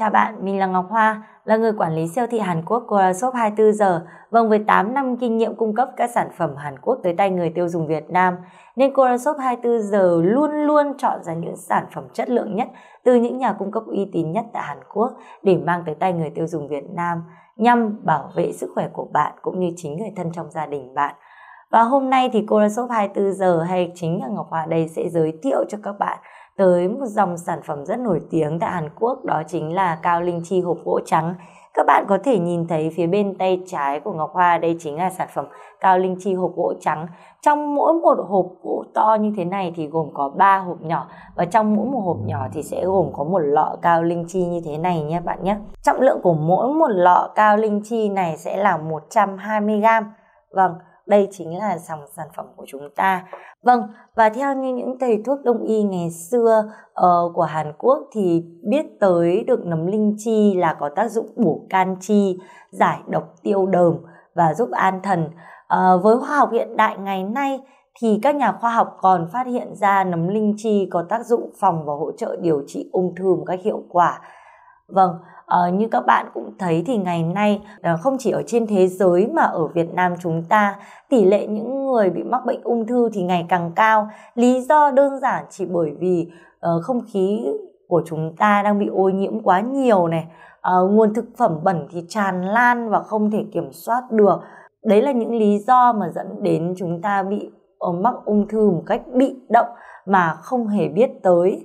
Chào bạn, mình là Ngọc Hoa, là người quản lý siêu thị Hàn Quốc của Shop 24 giờ. Vâng, với 8 năm kinh nghiệm cung cấp các sản phẩm Hàn Quốc tới tay người tiêu dùng Việt Nam, nên Cora Shop 24 giờ luôn luôn chọn ra những sản phẩm chất lượng nhất từ những nhà cung cấp uy tín nhất tại Hàn Quốc để mang tới tay người tiêu dùng Việt Nam nhằm bảo vệ sức khỏe của bạn cũng như chính người thân trong gia đình bạn. Và hôm nay thì Cora Shop 24 giờ hay chính là Ngọc Hoa đây sẽ giới thiệu cho các bạn tới một dòng sản phẩm rất nổi tiếng tại Hàn Quốc đó chính là cao linh chi hộp gỗ trắng. Các bạn có thể nhìn thấy phía bên tay trái của Ngọc Hoa đây chính là sản phẩm cao linh chi hộp gỗ trắng. Trong mỗi một hộp gỗ to như thế này thì gồm có 3 hộp nhỏ và trong mỗi một hộp nhỏ thì sẽ gồm có một lọ cao linh chi như thế này nhé bạn nhé. Trọng lượng của mỗi một lọ cao linh chi này sẽ là 120 g. Vâng, đây chính là dòng sản phẩm của chúng ta vâng và theo như những thầy thuốc đông y ngày xưa uh, của hàn quốc thì biết tới được nấm linh chi là có tác dụng bổ can chi giải độc tiêu đờm và giúp an thần uh, với khoa học hiện đại ngày nay thì các nhà khoa học còn phát hiện ra nấm linh chi có tác dụng phòng và hỗ trợ điều trị ung thư một cách hiệu quả vâng uh, như các bạn cũng thấy thì ngày nay uh, không chỉ ở trên thế giới mà ở Việt Nam chúng ta tỷ lệ những người bị mắc bệnh ung thư thì ngày càng cao lý do đơn giản chỉ bởi vì uh, không khí của chúng ta đang bị ô nhiễm quá nhiều này uh, nguồn thực phẩm bẩn thì tràn lan và không thể kiểm soát được đấy là những lý do mà dẫn đến chúng ta bị mắc ung thư một cách bị động mà không hề biết tới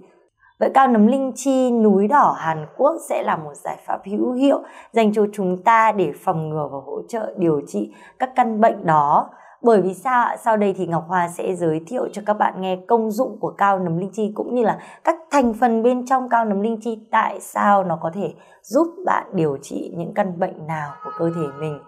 Vậy cao nấm linh chi núi đỏ Hàn Quốc sẽ là một giải pháp hữu hiệu dành cho chúng ta để phòng ngừa và hỗ trợ điều trị các căn bệnh đó. Bởi vì sao ạ? Sau đây thì Ngọc Hoa sẽ giới thiệu cho các bạn nghe công dụng của cao nấm linh chi cũng như là các thành phần bên trong cao nấm linh chi tại sao nó có thể giúp bạn điều trị những căn bệnh nào của cơ thể mình.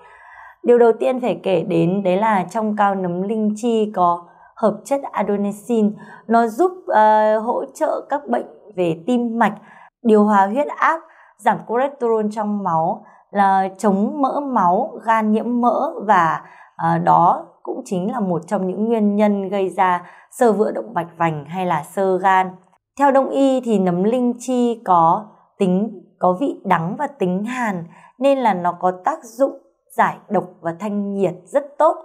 Điều đầu tiên phải kể đến đấy là trong cao nấm linh chi có hợp chất adenosine nó giúp uh, hỗ trợ các bệnh về tim mạch điều hòa huyết áp giảm cholesterol trong máu là chống mỡ máu gan nhiễm mỡ và à, đó cũng chính là một trong những nguyên nhân gây ra sơ vữa động mạch vành hay là sơ gan theo đông y thì nấm linh chi có tính có vị đắng và tính hàn nên là nó có tác dụng giải độc và thanh nhiệt rất tốt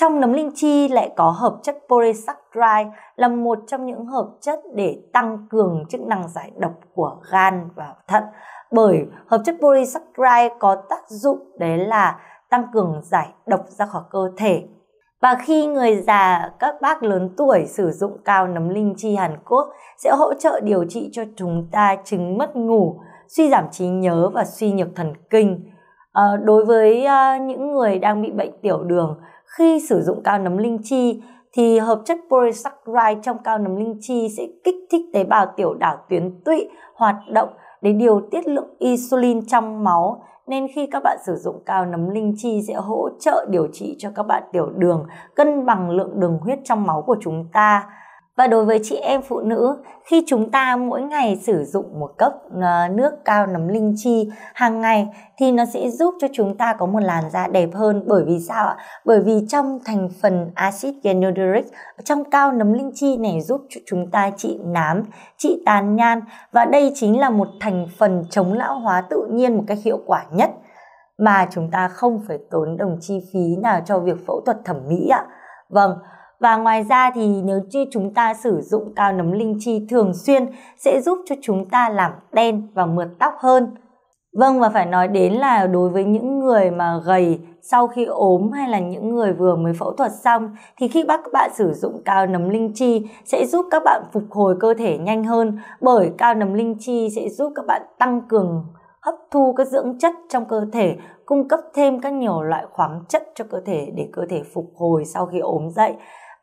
trong nấm linh chi lại có hợp chất polysaccharide là một trong những hợp chất để tăng cường chức năng giải độc của gan và thận. Bởi hợp chất polysaccharide có tác dụng đấy là tăng cường giải độc ra khỏi cơ thể. Và khi người già, các bác lớn tuổi sử dụng cao nấm linh chi Hàn Quốc sẽ hỗ trợ điều trị cho chúng ta chứng mất ngủ, suy giảm trí nhớ và suy nhược thần kinh. À, đối với à, những người đang bị bệnh tiểu đường khi sử dụng cao nấm linh chi thì hợp chất polysaccharide trong cao nấm linh chi sẽ kích thích tế bào tiểu đảo tuyến tụy hoạt động để điều tiết lượng insulin trong máu nên khi các bạn sử dụng cao nấm linh chi sẽ hỗ trợ điều trị cho các bạn tiểu đường cân bằng lượng đường huyết trong máu của chúng ta và đối với chị em phụ nữ khi chúng ta mỗi ngày sử dụng một cốc ờ, nước cao nấm linh chi hàng ngày thì nó sẽ giúp cho chúng ta có một làn da đẹp hơn bởi vì sao ạ bởi vì trong thành phần axit ganodermic trong cao nấm linh chi này giúp cho chúng ta trị nám trị tàn nhang và đây chính là một thành phần chống lão hóa tự nhiên một cách hiệu quả nhất mà chúng ta không phải tốn đồng chi phí nào cho việc phẫu thuật thẩm mỹ ạ vâng và ngoài ra thì nếu như chúng ta sử dụng cao nấm linh chi thường xuyên sẽ giúp cho chúng ta làm đen và mượt tóc hơn vâng và phải nói đến là đối với những người mà gầy sau khi ốm hay là những người vừa mới phẫu thuật xong thì khi bác các bạn sử dụng cao nấm linh chi sẽ giúp các bạn phục hồi cơ thể nhanh hơn bởi cao nấm linh chi sẽ giúp các bạn tăng cường hấp thu các dưỡng chất trong cơ thể cung cấp thêm các nhiều loại khoáng chất cho cơ thể để cơ thể phục hồi sau khi ốm dậy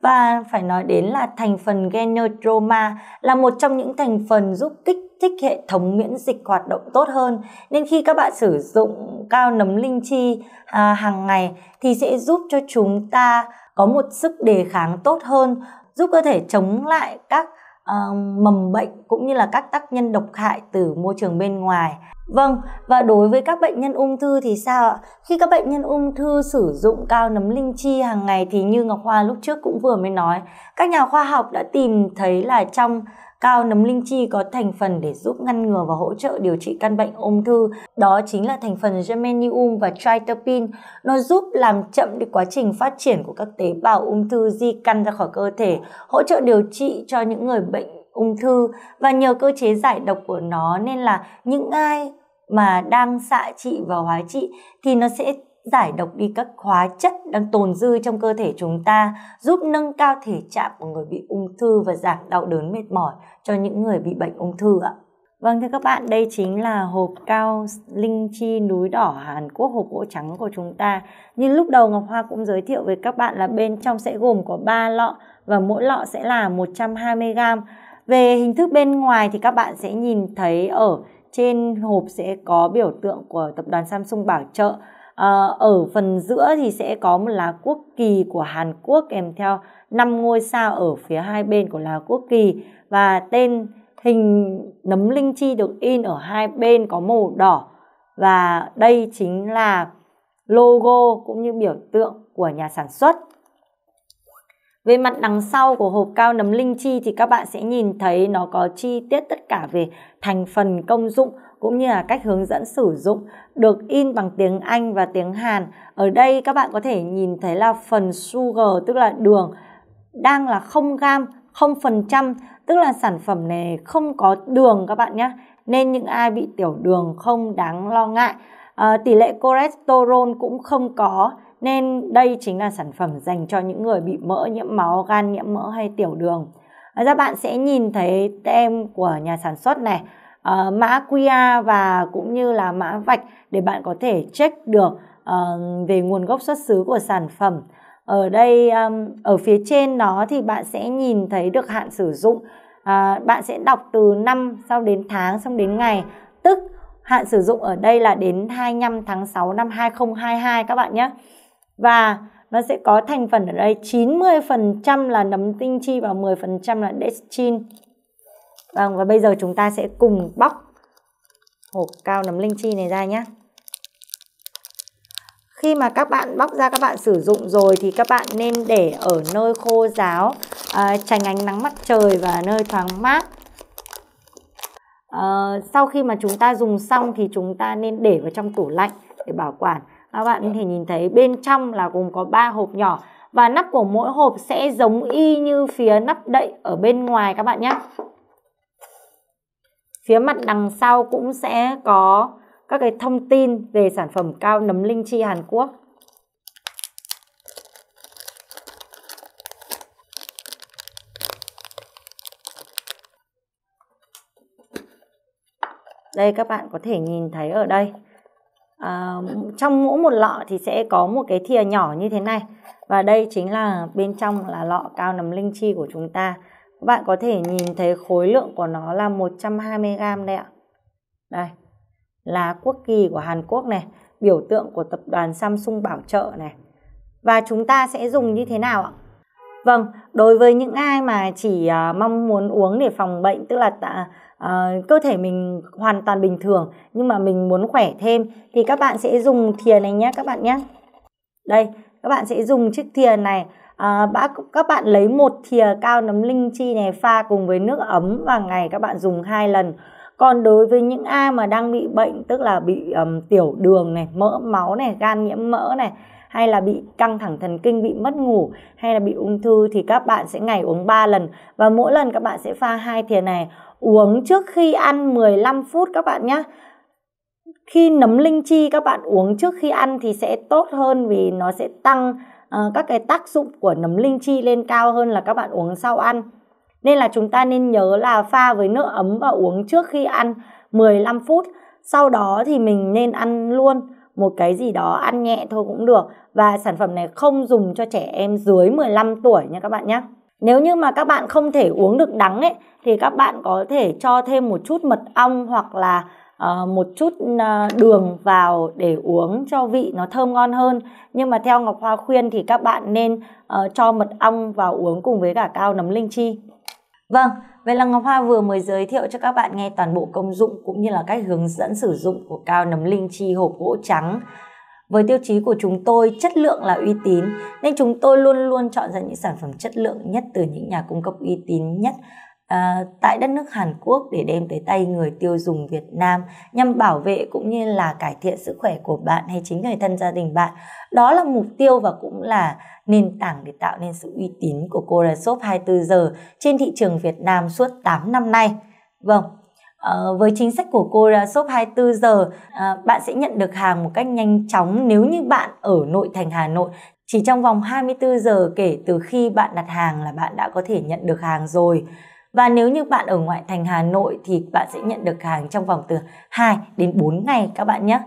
và phải nói đến là thành phần genotroma là một trong những thành phần giúp kích thích hệ thống miễn dịch hoạt động tốt hơn nên khi các bạn sử dụng cao nấm linh chi à, hàng ngày thì sẽ giúp cho chúng ta có một sức đề kháng tốt hơn giúp cơ thể chống lại các uh, mầm bệnh cũng như là các tác nhân độc hại từ môi trường bên ngoài. Vâng, và đối với các bệnh nhân ung thư thì sao ạ? Khi các bệnh nhân ung thư sử dụng cao nấm linh chi hàng ngày thì như Ngọc Hoa lúc trước cũng vừa mới nói, các nhà khoa học đã tìm thấy là trong Cao nấm linh chi có thành phần để giúp ngăn ngừa và hỗ trợ điều trị căn bệnh ung thư, đó chính là thành phần germanium và triterpin Nó giúp làm chậm đi quá trình phát triển của các tế bào ung thư di căn ra khỏi cơ thể, hỗ trợ điều trị cho những người bệnh ung thư và nhờ cơ chế giải độc của nó nên là những ai mà đang xạ trị và hóa trị thì nó sẽ giải độc đi các hóa chất đang tồn dư trong cơ thể chúng ta, giúp nâng cao thể trạng của người bị ung thư và giảm đau đớn mệt mỏi cho những người bị bệnh ung thư ạ. Vâng thưa các bạn, đây chính là hộp cao linh chi núi đỏ Hàn Quốc, hộp gỗ trắng của chúng ta. Như lúc đầu Ngọc Hoa cũng giới thiệu với các bạn là bên trong sẽ gồm có 3 lọ và mỗi lọ sẽ là 120g. Về hình thức bên ngoài thì các bạn sẽ nhìn thấy ở trên hộp sẽ có biểu tượng của tập đoàn Samsung bảo trợ À, ở phần giữa thì sẽ có một lá quốc kỳ của Hàn Quốc kèm theo 5 ngôi sao ở phía hai bên của lá quốc kỳ và tên hình nấm linh chi được in ở hai bên có màu đỏ và đây chính là logo cũng như biểu tượng của nhà sản xuất về mặt đằng sau của hộp cao nấm linh chi thì các bạn sẽ nhìn thấy nó có chi tiết tất cả về thành phần công dụng cũng như là cách hướng dẫn sử dụng được in bằng tiếng Anh và tiếng Hàn. Ở đây các bạn có thể nhìn thấy là phần sugar tức là đường đang là không gam, không phần trăm tức là sản phẩm này không có đường các bạn nhé. Nên những ai bị tiểu đường không đáng lo ngại à, tỷ lệ cholesterol cũng không có nên đây chính là sản phẩm dành cho những người bị mỡ nhiễm máu gan nhiễm mỡ hay tiểu đường à, các bạn sẽ nhìn thấy tem của nhà sản xuất này à, mã QR và cũng như là mã vạch để bạn có thể check được à, về nguồn gốc xuất xứ của sản phẩm ở đây um, ở phía trên nó thì bạn sẽ nhìn thấy được hạn sử dụng à, bạn sẽ đọc từ năm sau đến tháng xong đến ngày tức Hạn sử dụng ở đây là đến 25 tháng 6 năm 2022 các bạn nhé. Và nó sẽ có thành phần ở đây 90% là nấm tinh chi và 10% là destin. Vâng, và bây giờ chúng ta sẽ cùng bóc hộp cao nấm linh chi này ra nhé. Khi mà các bạn bóc ra các bạn sử dụng rồi thì các bạn nên để ở nơi khô ráo, à, tránh ánh nắng mặt trời và nơi thoáng mát à, sau khi mà chúng ta dùng xong thì chúng ta nên để vào trong tủ lạnh để bảo quản các bạn có thể nhìn thấy bên trong là gồm có 3 hộp nhỏ và nắp của mỗi hộp sẽ giống y như phía nắp đậy ở bên ngoài các bạn nhé phía mặt đằng sau cũng sẽ có các cái thông tin về sản phẩm cao nấm linh chi Hàn Quốc đây các bạn có thể nhìn thấy ở đây à, trong mỗi một lọ thì sẽ có một cái thìa nhỏ như thế này và đây chính là bên trong là lọ cao nấm linh chi của chúng ta các bạn có thể nhìn thấy khối lượng của nó là 120g đây ạ đây là quốc kỳ của Hàn Quốc này biểu tượng của tập đoàn Samsung bảo trợ này và chúng ta sẽ dùng như thế nào ạ Vâng, đối với những ai mà chỉ uh, mong muốn uống để phòng bệnh tức là tạ, uh, cơ thể mình hoàn toàn bình thường nhưng mà mình muốn khỏe thêm thì các bạn sẽ dùng thìa này nhé các bạn nhé đây các bạn sẽ dùng chiếc thìa này À, các bạn lấy một thìa cao nấm linh chi này pha cùng với nước ấm và ngày các bạn dùng hai lần còn đối với những ai mà đang bị bệnh tức là bị um, tiểu đường này mỡ máu này gan nhiễm mỡ này hay là bị căng thẳng thần kinh bị mất ngủ hay là bị ung thư thì các bạn sẽ ngày uống 3 lần và mỗi lần các bạn sẽ pha hai thìa này uống trước khi ăn 15 phút các bạn nhé khi nấm linh chi các bạn uống trước khi ăn thì sẽ tốt hơn vì nó sẽ tăng uh, các cái tác dụng của nấm linh chi lên cao hơn là các bạn uống sau ăn nên là chúng ta nên nhớ là pha với nước ấm và uống trước khi ăn 15 phút sau đó thì mình nên ăn luôn một cái gì đó ăn nhẹ thôi cũng được và sản phẩm này không dùng cho trẻ em dưới 15 tuổi nha các bạn nhé. Nếu như mà các bạn không thể uống được đắng ấy thì các bạn có thể cho thêm một chút mật ong hoặc là uh, một chút uh, đường vào để uống cho vị nó thơm ngon hơn. Nhưng mà theo Ngọc Hoa khuyên thì các bạn nên uh, cho mật ong vào uống cùng với cả cao nấm linh chi. Vâng, Vậy là Ngọc Hoa vừa mới giới thiệu cho các bạn nghe toàn bộ công dụng cũng như là cách hướng dẫn sử dụng của cao nấm linh chi hộp gỗ trắng. Với tiêu chí của chúng tôi, chất lượng là uy tín, nên chúng tôi luôn luôn chọn ra những sản phẩm chất lượng nhất từ những nhà cung cấp uy tín nhất à, tại đất nước Hàn Quốc để đem tới tay người tiêu dùng Việt Nam nhằm bảo vệ cũng như là cải thiện sức khỏe của bạn hay chính người thân gia đình bạn. Đó là mục tiêu và cũng là nền tảng để tạo nên sự uy tín của Cora Shop 24 giờ trên thị trường Việt Nam suốt 8 năm nay. Vâng, À, với chính sách của cô là shop 24 giờ à, bạn sẽ nhận được hàng một cách nhanh chóng nếu như bạn ở nội thành Hà Nội chỉ trong vòng 24 giờ kể từ khi bạn đặt hàng là bạn đã có thể nhận được hàng rồi và nếu như bạn ở ngoại thành Hà Nội thì bạn sẽ nhận được hàng trong vòng từ 2 đến 4 ngày các bạn nhé.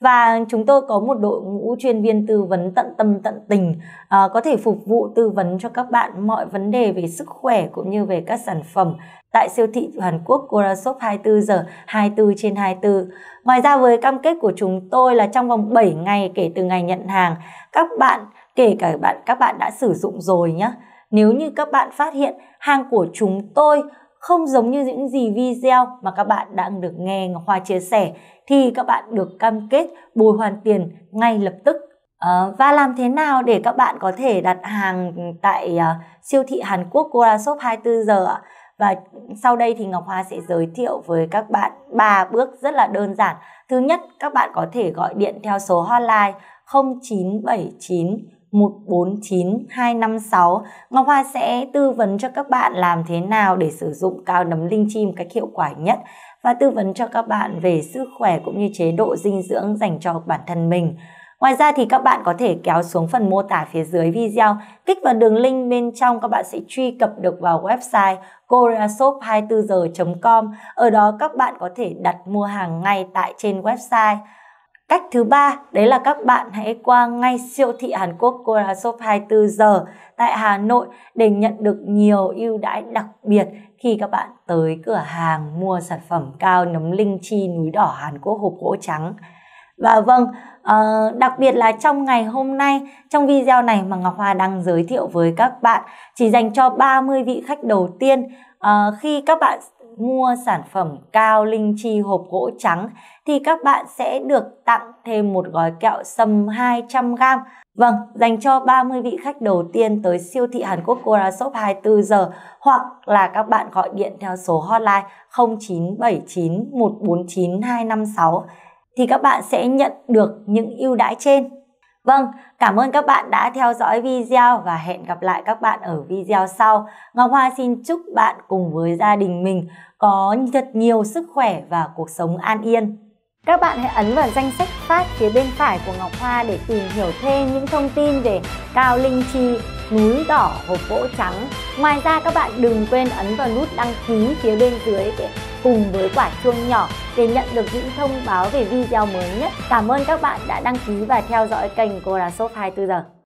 Và chúng tôi có một đội ngũ chuyên viên tư vấn tận tâm tận tình à, có thể phục vụ tư vấn cho các bạn mọi vấn đề về sức khỏe cũng như về các sản phẩm tại siêu thị Hàn Quốc cora shop 24 giờ 24 trên 24. Ngoài ra với cam kết của chúng tôi là trong vòng 7 ngày kể từ ngày nhận hàng, các bạn kể cả bạn các bạn đã sử dụng rồi nhé nếu như các bạn phát hiện hàng của chúng tôi không giống như những gì video mà các bạn đang được nghe Ngọc Hoa chia sẻ thì các bạn được cam kết bồi hoàn tiền ngay lập tức. À, và làm thế nào để các bạn có thể đặt hàng tại uh, siêu thị Hàn Quốc Kura Shop 24 giờ ạ? Và sau đây thì Ngọc Hoa sẽ giới thiệu với các bạn ba bước rất là đơn giản. Thứ nhất, các bạn có thể gọi điện theo số hotline 0979 149256. Ngọc Hoa sẽ tư vấn cho các bạn làm thế nào để sử dụng cao nấm linh chi một cách hiệu quả nhất và tư vấn cho các bạn về sức khỏe cũng như chế độ dinh dưỡng dành cho bản thân mình. Ngoài ra thì các bạn có thể kéo xuống phần mô tả phía dưới video, kích vào đường link bên trong các bạn sẽ truy cập được vào website koreashop24giờ.com. Ở đó các bạn có thể đặt mua hàng ngay tại trên website. Cách thứ ba đấy là các bạn hãy qua ngay siêu thị Hàn Quốc Korea Shop 24 giờ tại Hà Nội để nhận được nhiều ưu đãi đặc biệt khi các bạn tới cửa hàng mua sản phẩm cao nấm linh chi núi đỏ Hàn Quốc hộp gỗ trắng. Và vâng, ờ, đặc biệt là trong ngày hôm nay, trong video này mà Ngọc Hoa đang giới thiệu với các bạn chỉ dành cho 30 vị khách đầu tiên. Ờ, khi các bạn mua sản phẩm cao linh chi hộp gỗ trắng thì các bạn sẽ được tặng thêm một gói kẹo sâm 200g. Vâng, dành cho 30 vị khách đầu tiên tới siêu thị Hàn Quốc Cora Shop 24 giờ hoặc là các bạn gọi điện theo số hotline 0979 149 256 thì các bạn sẽ nhận được những ưu đãi trên. Vâng, cảm ơn các bạn đã theo dõi video và hẹn gặp lại các bạn ở video sau. Ngọc Hoa xin chúc bạn cùng với gia đình mình có thật nhiều sức khỏe và cuộc sống an yên. Các bạn hãy ấn vào danh sách phát phía bên phải của Ngọc Hoa để tìm hiểu thêm những thông tin về cao linh chi, núi đỏ, hộp gỗ trắng. Ngoài ra các bạn đừng quên ấn vào nút đăng ký phía bên dưới để cùng với quả chuông nhỏ để nhận được những thông báo về video mới nhất. Cảm ơn các bạn đã đăng ký và theo dõi kênh Cô là Shop 24 giờ.